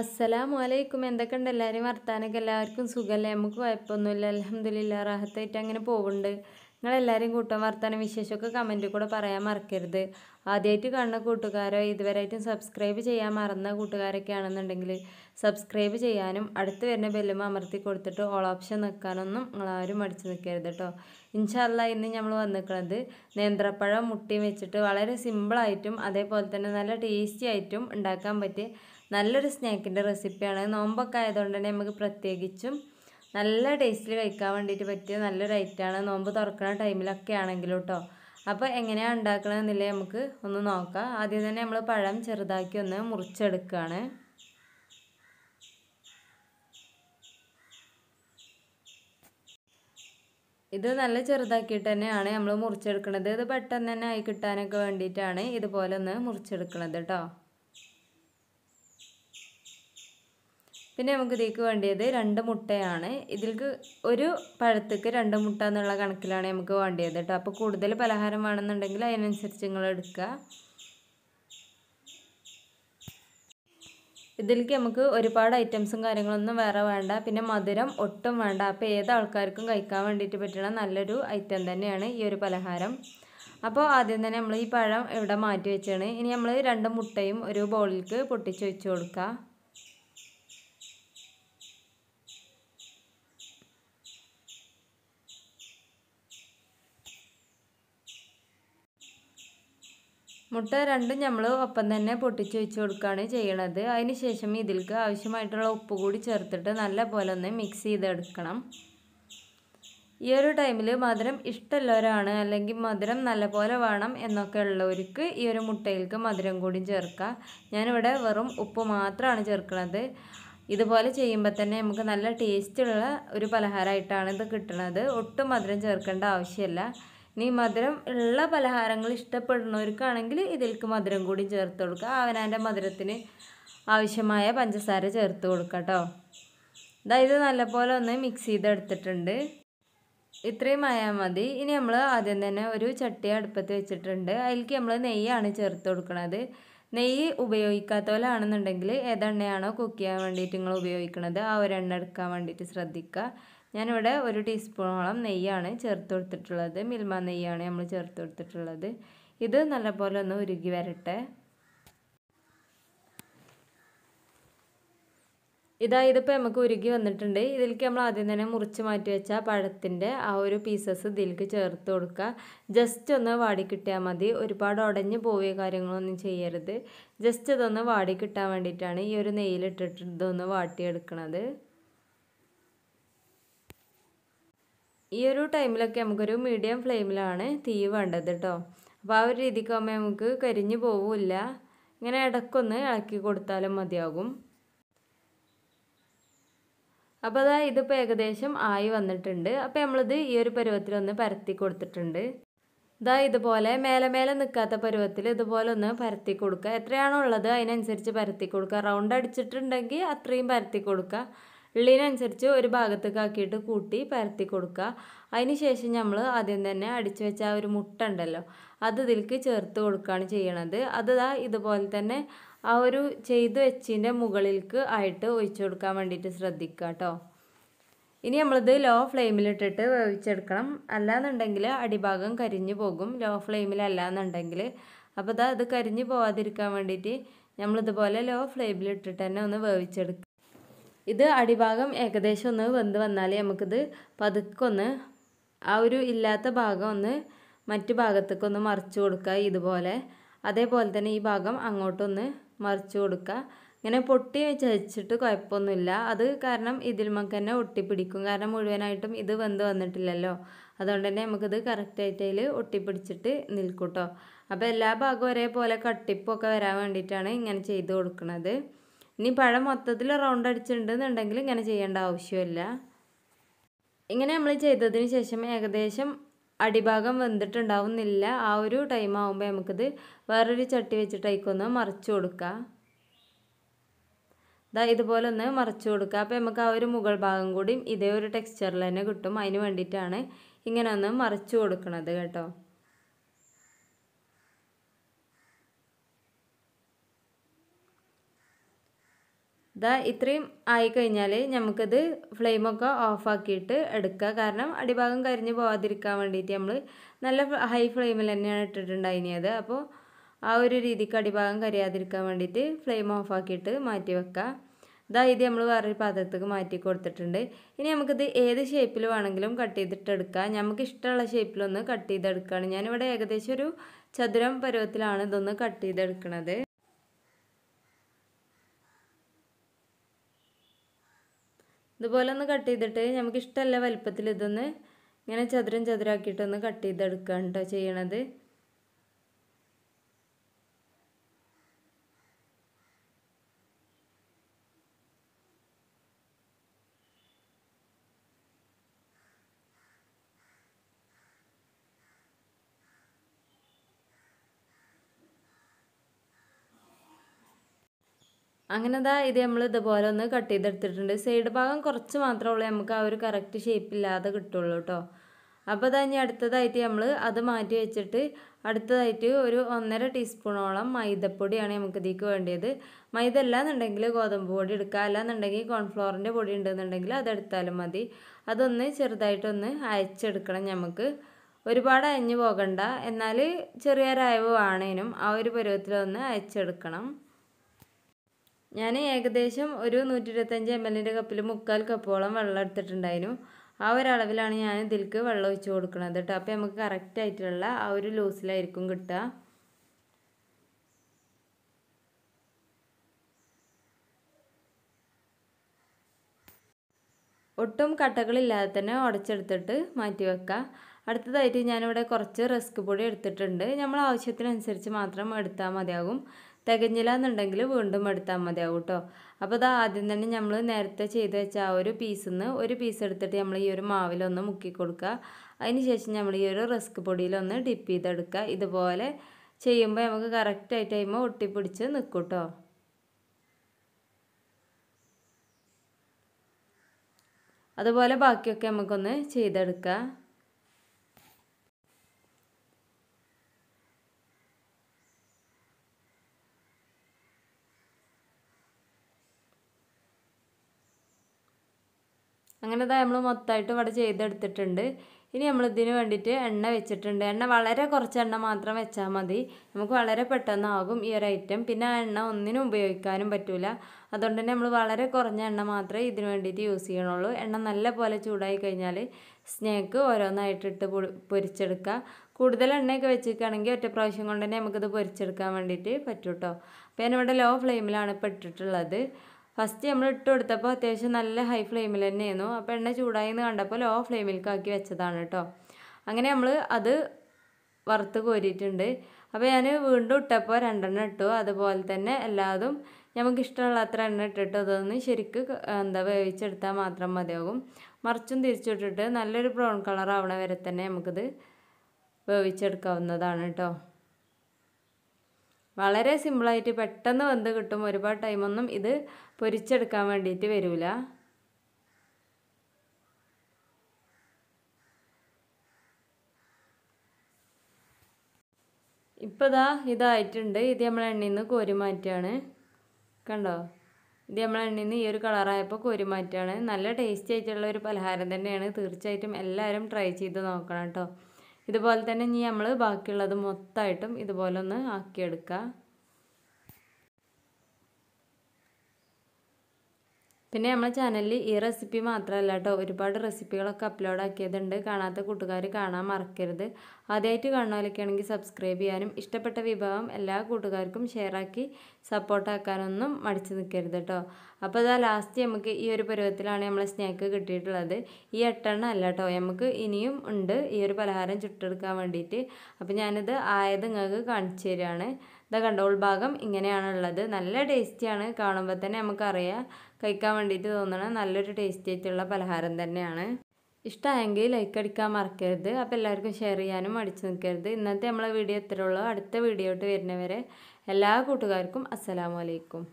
അസ്സലാമു അലൈക്കും എന്തൊക്കെ ഉണ്ട് എല്ലാവരും വർത്താനൊക്കെ എല്ലാവർക്കും സുഖമല്ലേ നമുക്ക് കുഴപ്പമൊന്നുമില്ല അലഹമില്ല റാഹത്തായിട്ട് അങ്ങനെ പോകുന്നുണ്ട് നിങ്ങളെല്ലാവരും കൂട്ടം വർത്താനം വിശേഷമൊക്കെ കമൻറ്റിൽ കൂടെ പറയാൻ മറക്കരുത് ആദ്യമായിട്ട് കാണുന്ന കൂട്ടുകാരോ ഇതുവരെയായിട്ടും സബ്സ്ക്രൈബ് ചെയ്യാൻ മറന്ന കൂട്ടുകാരൊക്കെ ആണെന്നുണ്ടെങ്കിൽ സബ്സ്ക്രൈബ് ചെയ്യാനും അടുത്ത് വരുന്ന ബെല്ലും അമർത്തി കൊടുത്തിട്ട് ഓൾ ഓപ്ഷൻ നിൽക്കാനൊന്നും നിങ്ങളാരും മടിച്ച് നിൽക്കരുത് കേട്ടോ ഇൻഷാല്ല ഇന്ന് നമ്മൾ വന്നിരിക്കുന്നത് നേന്ത്രപ്പഴം മുട്ടിയും വെച്ചിട്ട് വളരെ സിമ്പിളായിട്ടും അതേപോലെ തന്നെ നല്ല ടേസ്റ്റി ആയിട്ടും ഉണ്ടാക്കാൻ പറ്റിയ നല്ലൊരു സ്നാക്കിൻ്റെ റെസിപ്പിയാണ് നോമ്പൊക്കെ ആയതുകൊണ്ട് തന്നെ നമുക്ക് പ്രത്യേകിച്ചും നല്ല ടേസ്റ്റിൽ കഴിക്കാൻ വേണ്ടിയിട്ട് പറ്റിയ നല്ലൊരു ഐറ്റമാണ് നോമ്പ് തുറക്കുന്ന ടൈമിലൊക്കെ ആണെങ്കിലും കേട്ടോ അപ്പോൾ എങ്ങനെയാണ് ഉണ്ടാക്കണമെന്നില്ല നമുക്ക് ഒന്ന് നോക്കാം ആദ്യം തന്നെ നമ്മൾ പഴം ചെറുതാക്കി ഒന്ന് മുറിച്ചെടുക്കുകയാണ് ഇത് നല്ല ചെറുതാക്കിയിട്ട് തന്നെയാണ് നമ്മൾ മുറിച്ചെടുക്കുന്നത് ഇത് പെട്ടെന്ന് തന്നെ ആയി കിട്ടാനൊക്കെ വേണ്ടിയിട്ടാണ് ഇതുപോലെ ഒന്ന് മുറിച്ചെടുക്കുന്നത് കേട്ടോ പിന്നെ നമുക്ക് ഇതിലേക്ക് വേണ്ടിയത് രണ്ട് മുട്ടയാണ് ഇതിൽക്ക് ഒരു പഴത്തേക്ക് രണ്ട് മുട്ട എന്നുള്ള കണക്കിലാണ് നമുക്ക് വേണ്ടിയത് കേട്ടോ അപ്പോൾ കൂടുതൽ പലഹാരം വേണമെന്നുണ്ടെങ്കിൽ അതിനനുസരിച്ച് നിങ്ങൾ എടുക്കുക ഇതിലേക്ക് നമുക്ക് ഒരുപാട് ഐറ്റംസും കാര്യങ്ങളൊന്നും വേറെ വേണ്ട പിന്നെ മധുരം ഒട്ടും വേണ്ട അപ്പോൾ ഏത് ആൾക്കാർക്കും കഴിക്കാൻ വേണ്ടിയിട്ട് പറ്റുന്ന നല്ലൊരു ഐറ്റം തന്നെയാണ് ഈ ഒരു പലഹാരം അപ്പോൾ ആദ്യം തന്നെ നമ്മൾ ഈ പഴം ഇവിടെ മാറ്റി വെച്ചാണ് ഇനി നമ്മൾ രണ്ട് മുട്ടയും ഒരു ബോളിലേക്ക് പൊട്ടിച്ച് വെച്ച് കൊടുക്കുക മുട്ട രണ്ടും നമ്മൾ ഒപ്പം തന്നെ പൊട്ടിച്ച് വെച്ച് കൊടുക്കുകയാണ് ചെയ്യണത് അതിന് ശേഷം ഇതിൽക്ക് ആവശ്യമായിട്ടുള്ള ഉപ്പ് കൂടി ചേർത്തിട്ട് നല്ല പോലെ ഒന്ന് മിക്സ് ചെയ്തെടുക്കണം ഈ ഒരു ടൈമിൽ മധുരം ഇഷ്ടമുള്ളവരാണ് അല്ലെങ്കിൽ മധുരം നല്ലപോലെ വേണം എന്നൊക്കെ ഉള്ളവർക്ക് ഈ ഒരു മുട്ടയിൽക്ക് മധുരം കൂടി ചേർക്കുക ഞാനിവിടെ വെറും ഉപ്പ് മാത്രമാണ് ചേർക്കുന്നത് ഇതുപോലെ ചെയ്യുമ്പോൾ തന്നെ നമുക്ക് നല്ല ടേസ്റ്റുള്ള ഒരു പലഹാരമായിട്ടാണ് ഇത് കിട്ടുന്നത് ഒട്ടും മധുരം ചേർക്കേണ്ട ആവശ്യമില്ല ഇനി മധുരം ഉള്ള പലഹാരങ്ങൾ ഇഷ്ടപ്പെടുന്നവർക്കാണെങ്കിൽ ഇതിലേക്ക് മധുരം കൂടി ചേർത്ത് കൊടുക്കുക അവനാൻ്റെ മധുരത്തിന് ആവശ്യമായ പഞ്ചസാര ചേർത്ത് കൊടുക്കുക കേട്ടോ അതായത് നല്ലപോലെ ഒന്ന് മിക്സ് ചെയ്തെടുത്തിട്ടുണ്ട് ഇത്രയും ആയാൽ മതി ഇനി നമ്മൾ ആദ്യം തന്നെ ഒരു ചട്ടി അടുപ്പത്ത് വെച്ചിട്ടുണ്ട് അതിലേക്ക് നമ്മൾ നെയ്യാണ് ചേർത്ത് കൊടുക്കുന്നത് നെയ്യ് ഉപയോഗിക്കാത്തവരാണെന്നുണ്ടെങ്കിൽ ഏതെണ്ണയാണോ കുക്ക് ചെയ്യാൻ വേണ്ടിയിട്ട് നിങ്ങൾ ഉപയോഗിക്കുന്നത് ആ ഒരെണ്ണ എടുക്കാൻ വേണ്ടിയിട്ട് ശ്രദ്ധിക്കുക ഞാനിവിടെ ഒരു ടീസ്പൂണോളം നെയ്യാണ് ചേർത്ത് കൊടുത്തിട്ടുള്ളത് മിൽമ നെയ്യാണ് നമ്മൾ ചേർത്ത് കൊടുത്തിട്ടുള്ളത് ഇത് നല്ലപോലെ ഒന്ന് ഉരുകി വരട്ടെ ഇതാ ഇതിപ്പോൾ നമുക്ക് ഉരുകി വന്നിട്ടുണ്ട് ഇതിലേക്ക് നമ്മൾ ആദ്യം തന്നെ മുറിച്ച് മാറ്റി വെച്ച പഴത്തിൻ്റെ ആ ഒരു പീസസ് ഇതിലേക്ക് ചേർത്ത് കൊടുക്കുക ജസ്റ്റ് ഒന്ന് വാടി കിട്ടിയാൽ മതി ഒരുപാട് ഉടഞ്ഞു പോവുക കാര്യങ്ങളൊന്നും ചെയ്യരുത് ജസ്റ്റ് ഇതൊന്ന് വാടി കിട്ടാൻ വേണ്ടിയിട്ടാണ് ഈ ഒരു നെയ്യിലിട്ടിട്ട് ഇതൊന്ന് വാട്ടിയെടുക്കുന്നത് ഈ ഒരു ടൈമിലൊക്കെ നമുക്കൊരു മീഡിയം ഫ്ലെയിമിലാണ് തീ വേണ്ടത് കേട്ടോ അപ്പോൾ ആ ഒരു രീതിക്ക് ആകുമ്പോൾ നമുക്ക് കരിഞ്ഞു പോവില്ല ഇങ്ങനെ ഇടക്കൊന്ന് ഇളക്കി കൊടുത്താലും മതിയാകും അപ്പോൾ അതാ ഇതിപ്പോൾ ഏകദേശം ആയി വന്നിട്ടുണ്ട് അപ്പോൾ നമ്മളിത് ഈ ഒരു ഒന്ന് പരത്തി കൊടുത്തിട്ടുണ്ട് ഇതാ ഇതുപോലെ മേലെ മേലെ നിൽക്കാത്ത പരുവത്തിൽ ഇതുപോലെ ഒന്ന് പരത്തി കൊടുക്കുക എത്രയാണോ ഉള്ളത് അതിനനുസരിച്ച് പരത്തി കൊടുക്കുക റൗണ്ട് അടിച്ചിട്ടുണ്ടെങ്കിൽ അത്രയും പരത്തി കൊടുക്കുക ഉള്ളിനനുസരിച്ച് ഒരു ഭാഗത്തേക്ക് ആക്കിയിട്ട് കൂട്ടി പരത്തി കൊടുക്കുക അതിന് ശേഷം നമ്മൾ ആദ്യം തന്നെ അടിച്ചു വെച്ച ആ ഒരു മുട്ട ഉണ്ടല്ലോ അത് ഇതിലേക്ക് ചേർത്ത് കൊടുക്കുകയാണ് ചെയ്യണത് അത് ഇതുപോലെ തന്നെ ആ ഒരു ചെയ്ത് വെച്ചതിൻ്റെ മുകളിലേക്ക് ആയിട്ട് ഒഴിച്ചു കൊടുക്കാൻ വേണ്ടിയിട്ട് ശ്രദ്ധിക്കുക കേട്ടോ ഇനി നമ്മളിത് ലോ ഫ്ലെയിമിലിട്ടിട്ട് വേവിച്ചെടുക്കണം അല്ലാന്നുണ്ടെങ്കിൽ അടിഭാഗം കരിഞ്ഞു പോകും ലോ എന്നുണ്ടെങ്കിൽ അപ്പോൾ ഇതാ ഇത് കരിഞ്ഞു പോവാതിരിക്കാൻ വേണ്ടിയിട്ട് നമ്മളിതുപോലെ ലോ ഫ്ലെയിമിലിട്ടിട്ട് തന്നെ ഒന്ന് വേവിച്ചെടുക്കുക ഇത് അടിഭാഗം ഏകദേശം ഒന്ന് വെന്ത് വന്നാൽ നമുക്കിത് പതുക്കൊന്ന് ആ ഒരു ഇല്ലാത്ത ഭാഗം ഒന്ന് മറ്റു ഭാഗത്തേക്കൊന്ന് മറിച്ചു കൊടുക്കുക ഇതുപോലെ അതേപോലെ തന്നെ ഈ ഭാഗം അങ്ങോട്ടൊന്ന് മറിച്ചു കൊടുക്കുക ഇങ്ങനെ പൊട്ടി ചതിച്ചിട്ട് കുഴപ്പമൊന്നുമില്ല അത് കാരണം നമുക്ക് തന്നെ ഒട്ടിപ്പിടിക്കും കാരണം മുഴുവനായിട്ടും ഇത് വെന്ത് വന്നിട്ടില്ലല്ലോ അതുകൊണ്ട് തന്നെ നമുക്കിത് കറക്റ്റായിട്ട് അതിൽ ഒട്ടിപ്പിടിച്ചിട്ട് നിൽക്കൂട്ടോ അപ്പോൾ എല്ലാ ഭാഗവും ഒരേപോലെ കട്ടിപ്പൊക്കെ വരാൻ വേണ്ടിയിട്ടാണ് ഇങ്ങനെ ചെയ്ത് കൊടുക്കുന്നത് ഇനി പഴം മൊത്തത്തിൽ റൗണ്ട് അടിച്ചിട്ടുണ്ടെന്നുണ്ടെങ്കിൽ ഇങ്ങനെ ചെയ്യേണ്ട ആവശ്യമില്ല ഇങ്ങനെ നമ്മൾ ചെയ്തതിന് ശേഷം ഏകദേശം അടിഭാഗം വെന്തിട്ടുണ്ടാവുന്നില്ല ആ ഒരു ടൈം ആകുമ്പോൾ നമുക്കിത് വേറൊരു ചട്ടി വെച്ചിട്ട് അതിക്കൊന്ന് കൊടുക്കുക ഇതാ ഇതുപോലെ ഒന്ന് മറിച്ച് കൊടുക്കുക അപ്പോൾ നമുക്ക് ആ ഒരു മുകൾ ഭാഗം കൂടിയും ഇതേ ഒരു ടെക്സ്ചറിൽ തന്നെ കിട്ടും അതിന് വേണ്ടിയിട്ടാണ് ഇങ്ങനെ ഒന്ന് മറിച്ച് കൊടുക്കുന്നത് കേട്ടോ ഇതാ ഇത്രയും ആയിക്കഴിഞ്ഞാൽ നമുക്കത് ഫ്ലെയിമൊക്കെ ഓഫാക്കിയിട്ട് എടുക്കുക കാരണം അടിഭാഗം കരിഞ്ഞ് പോകാതിരിക്കാൻ വേണ്ടിയിട്ട് നമ്മൾ നല്ല ഹൈ ഫ്ലെയിമിൽ തന്നെയാണ് ഇട്ടിട്ടുണ്ടായിരുന്നത് അപ്പോൾ ആ ഒരു രീതിക്ക് അടിഭാഗം കരിയാതിരിക്കാൻ വേണ്ടിയിട്ട് ഫ്ലെയിം ഓഫാക്കിയിട്ട് മാറ്റി വെക്കുക ഇതാ ഇത് നമ്മൾ വേറൊരു പാത്രത്തേക്ക് മാറ്റി കൊടുത്തിട്ടുണ്ട് ഇനി നമുക്കിത് ഏത് ഷേപ്പിൽ വേണമെങ്കിലും കട്ട് ചെയ്തിട്ട് എടുക്കാം നമുക്ക് ഇഷ്ടമുള്ള ഷേപ്പിലൊന്ന് കട്ട് ചെയ്തെടുക്കുകയാണ് ഞാനിവിടെ ഏകദേശം ഒരു ചതുരം പരുവത്തിലാണ് ഇതൊന്ന് കട്ട് ചെയ്തെടുക്കുന്നത് ഇതുപോലെ ഒന്ന് കട്ട് ചെയ്തിട്ട് നമുക്ക് ഇഷ്ടമല്ല വലുപ്പത്തിൽ ഇതൊന്ന് ഇങ്ങനെ ചതുരം ചതുരാക്കിയിട്ടൊന്ന് കട്ട് ചെയ്തെടുക്കുകയാണ് കേട്ടോ ചെയ്യണത് അങ്ങനെ ദാ ഇത് നമ്മൾ ഇതുപോലെ ഒന്ന് കട്ട് ചെയ്തെടുത്തിട്ടുണ്ട് സൈഡ് ഭാഗം കുറച്ച് മാത്രമേ ഉള്ളൂ നമുക്ക് ആ ഒരു കറക്റ്റ് ഇല്ലാതെ കിട്ടുള്ളൂ കേട്ടോ അപ്പോൾ അതാ ഇനി അടുത്തതായിട്ട് നമ്മൾ അത് മാറ്റി വെച്ചിട്ട് അടുത്തതായിട്ട് ഒരു ഒന്നര ടീസ്പൂണോളം മൈദപ്പൊടിയാണ് നമുക്ക് ഇതിലേക്ക് വേണ്ടത് മൈദ എന്നുണ്ടെങ്കിൽ ഗോതമ്പ് പൊടി എടുക്കുക എന്നുണ്ടെങ്കിൽ കോൺഫ്ലോറിൻ്റെ പൊടി ഉണ്ടെന്നുണ്ടെങ്കിൽ അതെടുത്താലും മതി അതൊന്ന് ചെറുതായിട്ടൊന്ന് അയച്ചെടുക്കണം നമുക്ക് ഒരുപാട് അയഞ്ഞു പോകണ്ട എന്നാൽ ചെറിയൊരയവ് വേണേനും ആ ഒരു പരുവത്തിലൊന്ന് അയച്ചെടുക്കണം ഞാൻ ഏകദേശം ഒരു നൂറ്റി ഇരുപത്തഞ്ച് എം എല്ലിൻ്റെ കപ്പിൽ മുക്കാൽ കപ്പോളം വെള്ളം എടുത്തിട്ടുണ്ടായിരുന്നു ആ ഒരളവിലാണ് ഞാൻ ഇതിൽക്ക് വെള്ളം ഒഴിച്ച് കൊടുക്കുന്നത് കേട്ടോ അപ്പോൾ നമുക്ക് കറക്റ്റ് ആയിട്ടുള്ള ആ ഒരു ലൂസിലായിരിക്കും കിട്ടുക ഒട്ടും കട്ടകളില്ലാതെ തന്നെ ഉടച്ചെടുത്തിട്ട് മാറ്റി വെക്കുക അടുത്തതായിട്ട് ഞാനിവിടെ കുറച്ച് റിസ്ക് പൊടി എടുത്തിട്ടുണ്ട് നമ്മൾ ആവശ്യത്തിനനുസരിച്ച് മാത്രം എടുത്താൽ മതിയാകും തികഞ്ഞില്ല എന്നുണ്ടെങ്കിൽ വീണ്ടും എടുത്താൽ മതിയാവും കേട്ടോ അപ്പോൾ അത് ആദ്യം തന്നെ നമ്മൾ നേരത്തെ ചെയ്ത് വെച്ച ആ ഒരു പീസിൽ നിന്ന് ഒരു പീസ് എടുത്തിട്ട് നമ്മൾ ഈ ഒരു മാവിലൊന്ന് മുക്കി കൊടുക്കുക അതിന് ശേഷം നമ്മൾ ഈ ഒരു റിസ്ക് പൊടിയിലൊന്ന് ഡിപ്പ് ചെയ്തെടുക്കുക ഇതുപോലെ ചെയ്യുമ്പോൾ നമുക്ക് കറക്റ്റായിട്ട് കഴിയുമ്പോൾ ഒട്ടിപ്പിടിച്ച് നിൽക്കും കേട്ടോ അതുപോലെ ബാക്കിയൊക്കെ നമുക്കൊന്ന് ചെയ്തെടുക്കാം അങ്ങനെ നമ്മൾ മൊത്തമായിട്ട് ഇവിടെ ചെയ്തെടുത്തിട്ടുണ്ട് ഇനി നമ്മളിതിന് വേണ്ടിയിട്ട് എണ്ണ വെച്ചിട്ടുണ്ട് എണ്ണ വളരെ കുറച്ച് എണ്ണ മാത്രം വെച്ചാൽ മതി നമുക്ക് വളരെ പെട്ടെന്നാകും ഈ ഒരു ഐറ്റം പിന്നെ ആ എണ്ണ ഒന്നിനും ഉപയോഗിക്കാനും പറ്റില്ല അതുകൊണ്ട് തന്നെ നമ്മൾ വളരെ കുറഞ്ഞ എണ്ണ മാത്രമേ ഇതിന് വേണ്ടിയിട്ട് യൂസ് ചെയ്യണുള്ളൂ എണ്ണ നല്ല പോലെ ചൂടായി കഴിഞ്ഞാൽ സ്നേക്ക് ഓരോന്നായിട്ടിട്ട് പൊരിച്ചെടുക്കുക കൂടുതൽ എണ്ണയൊക്കെ വെച്ചിരിക്കുകയാണെങ്കിൽ ഒറ്റ പ്രാവശ്യം കൊണ്ട് തന്നെ നമുക്കിത് പൊരിച്ചെടുക്കാൻ വേണ്ടിയിട്ട് പറ്റൂട്ടോ അപ്പോൾ ഞാനിവിടെ ലോ ഫ്ലെയിമിലാണ് ഇപ്പോൾ ഇട്ടിട്ടുള്ളത് ഫസ്റ്റ് നമ്മൾ ഇട്ട് കൊടുത്തപ്പോൾ അത്യാവശ്യം നല്ല ഹൈ ഫ്ലെയിമിൽ തന്നെയായിരുന്നു അപ്പോൾ എണ്ണ ചൂടായി എന്ന് കണ്ടപ്പോൾ ലോ ഫ്ലെയിമിലേക്കാക്കി വെച്ചതാണ് കേട്ടോ അങ്ങനെ നമ്മൾ അത് വറുത്ത് കോരിയിട്ടുണ്ട് അപ്പോൾ ഞാൻ വീണ്ടും ഇട്ടപ്പോൾ രണ്ടെണ്ണം ഇട്ടു അതുപോലെ തന്നെ എല്ലാതും നമുക്ക് ഇഷ്ടമുള്ള അത്ര എണ്ണ ഇട്ടിട്ട് അതൊന്ന് ശരിക്ക് എന്താ വേവിച്ചെടുത്താൽ മാത്രം മതിയാകും മറിച്ചും തിരിച്ചിട്ടിട്ട് നല്ലൊരു ബ്രൗൺ കളർ ആവണ വരെ തന്നെ നമുക്കിത് വേവിച്ചെടുക്കാവുന്നതാണ് കേട്ടോ വളരെ സിമ്പിളായിട്ട് പെട്ടെന്ന് വെന്ത് കിട്ടും ഒരുപാട് ടൈമൊന്നും ഇത് പൊരിച്ചെടുക്കാൻ വേണ്ടിയിട്ട് വരില്ല ഇപ്പം ഇതാ ഇതായിട്ടുണ്ട് ഇത് നമ്മൾ എണ്ണയിൽ നിന്ന് കോരി മാറ്റുകയാണ് കണ്ടോ ഇത് നമ്മൾ എണ്ണയിൽ നിന്ന് ഈ ഒരു കളറായപ്പോൾ കോരി മാറ്റുകയാണ് നല്ല ടേസ്റ്റി ആയിട്ടുള്ള ഒരു പലഹാരം തന്നെയാണ് തീർച്ചയായിട്ടും എല്ലാവരും ട്രൈ ചെയ്ത് നോക്കണം കേട്ടോ ഇതുപോലെ തന്നെ ഇനി നമ്മൾ ബാക്കിയുള്ളത് മൊത്തമായിട്ടും ഇതുപോലെ ഒന്ന് ആക്കിയെടുക്കുക പിന്നെ നമ്മളെ ചാനലിൽ ഈ റെസിപ്പി മാത്രമല്ല കേട്ടോ ഒരുപാട് റെസിപ്പികളൊക്കെ അപ്ലോഡ് ആക്കിയതുണ്ട് കാണാത്ത കൂട്ടുകാർ കാണാൻ മറക്കരുത് ആദ്യമായിട്ട് കാണുന്നവരൊക്കെ സബ്സ്ക്രൈബ് ചെയ്യാനും ഇഷ്ടപ്പെട്ട വിഭവം എല്ലാ കൂട്ടുകാർക്കും ഷെയറാക്കി സപ്പോർട്ടാക്കാനൊന്നും മടിച്ചു നിൽക്കരുത് കേട്ടോ അപ്പോൾ അതാ ലാസ്റ്റ് നമുക്ക് ഈ ഒരു പരുവത്തിലാണ് നമ്മളെ സ്നാക്ക് കിട്ടിയിട്ടുള്ളത് ഈ എട്ടെണ്ണ അല്ല കേട്ടോ നമുക്ക് ഇനിയും ഉണ്ട് ഈ ഒരു പലഹാരം ചുട്ടെടുക്കാൻ വേണ്ടിയിട്ട് അപ്പോൾ ഞാനിത് ആയത് നിങ്ങൾക്ക് കാണിച്ചു തരികയാണ് ഇതാ കണ്ട ഉൾഭാഗം ഇങ്ങനെയാണുള്ളത് നല്ല ടേസ്റ്റിയാണ് കാണുമ്പോൾ തന്നെ നമുക്കറിയാം കഴിക്കാൻ വേണ്ടിയിട്ട് തോന്നണം നല്ലൊരു ടേസ്റ്റി ആയിട്ടുള്ള പലഹാരം തന്നെയാണ് ഇഷ്ടമായെങ്കിൽ ലൈക്ക് അടിക്കാൻ മറക്കരുത് അപ്പോൾ എല്ലാവർക്കും ഷെയർ ചെയ്യാനും അടിച്ചു നിൽക്കരുത് ഇന്നത്തെ നമ്മളെ വീഡിയോ ഉള്ളൂ അടുത്ത വീഡിയോ ആയിട്ട് വരുന്നവരെ എല്ലാ കൂട്ടുകാർക്കും അസ്സലാമലൈക്കും